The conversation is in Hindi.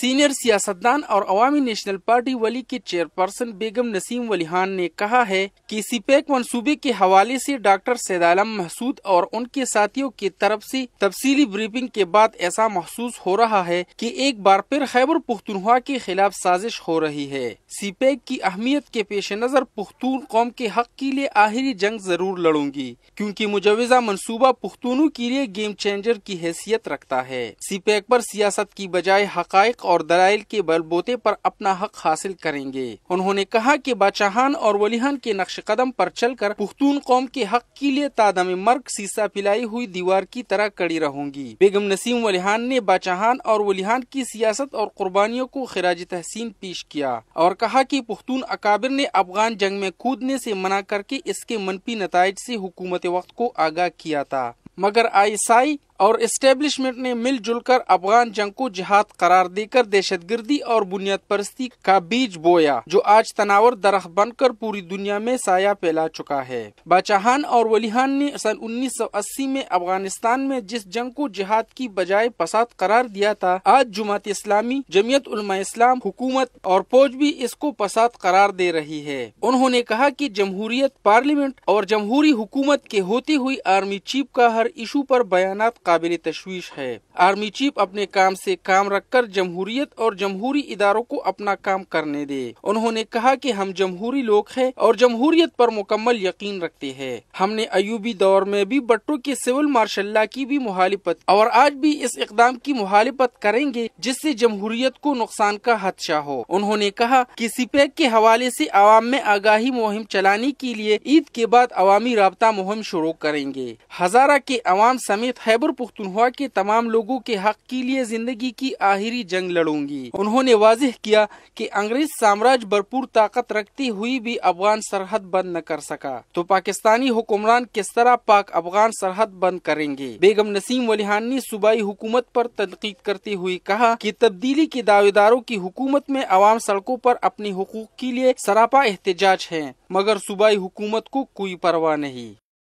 सीनियर सियासतदान और अवामी नेशनल पार्टी वली के चेयरपर्सन बेगम नसीम वलीहान ने कहा है कि सीपैक मनसूबे के हवाले से डॉक्टर सैदालम महसूद और उनके साथियों की तरफ से तफसीली ब्रीफिंग के बाद ऐसा महसूस हो रहा है कि एक बार फिर खैबर पुख्तनवा के खिलाफ साजिश हो रही है सीपेक की अहमियत के पेश नज़र पुख्तून कौम के हक के लिए आखिरी जंग जरूर लड़ूंगी क्यूँकी मुजवजा मनसूबा पुख्तूनों के लिए गेम चेंजर की हैसियत रखता है सीपेक आरोप सियासत की बजाय हक और दलाइल के बलबोते पर अपना हक हासिल करेंगे उन्होंने कहा कि बाचाहान और वलीहान के नक्श कदम पर चलकर पुख्तून कौम के हक के लिए तादम मर्ग सीसा पिलाई हुई दीवार की तरह कड़ी रहूंगी बेगम नसीम वलीहान ने बाचाहान और वलीहान की सियासत और कुर्बानियों को खराज तहसीन पेश किया और कहा की पुख्तून अकाबिर ने अफगान जंग में कूदने ऐसी मना करके इसके मनफी नतज ऐसी हुकूमत वक्त को आगाह किया था मगर आई और इस्टेब्लिशमेंट ने मिलजुल कर अफगान जंग को जिहाद करार देकर दहशत गर्दी और बुनियाद परस्ती का बीज बोया जो आज तनावर दरख बनकर पूरी दुनिया में साया फैला चुका है बाचाहान और वलीहान ने सन उन्नीस सौ अस्सी में अफगानिस्तान में जिस जंग को जिहाद की बजाय फसाद करार दिया था आज जुमात इस्लामी जमीयत उलमा इस्लाम हुकूमत और फौज भी इसको फसाद करार दे रही है उन्होंने कहा की जमहूरियत पार्लियामेंट और जमहूरी हुकूमत के होती हुई आर्मी चीफ का हर इशू आरोप बयान قابل تشويش है आर्मी चीफ अपने काम से काम रखकर जमहूरियत और जमहूरी इदारों को अपना काम करने दे उन्होंने कहा कि हम जमहूरी लोग हैं और जमहूरियत पर मुकम्मल यकीन रखते हैं हमने अयूबी दौर में भी बट्टू के सिविल मार्शल की भी मुखालिफत और आज भी इस इकदाम की मुखालिफत करेंगे जिससे जमहूरियत को नुकसान का हदशा हो उन्होंने कहा की सीपैक के हवाले ऐसी आवाम में आगाही मुहिम चलाने के लिए ईद के बाद अवामी रबता मुहिम शुरू करेंगे हजारा के अवाम समेत हैबर पुख्तनवा के तमाम लोग लोगों के हक के लिए जिंदगी की आखिरी जंग लड़ूंगी उन्होंने वाजह किया कि अंग्रेज साम्राज्य भरपूर ताकत रखती हुई भी अफगान सरहद बंद न कर सका तो पाकिस्तानी हुक्मरान किस तरह पाक अफगान सरहद बंद करेंगे बेगम नसीम वलिहान ने सूबाई हुकूमत पर तनकीद करते हुए कहा कि तब्दीली के दावेदारों की हुकूमत में आवाम सड़कों पर अपने हकूक के लिए सरापा एहतजाज है मगर सूबाई हुकूमत को कोई परवाह नहीं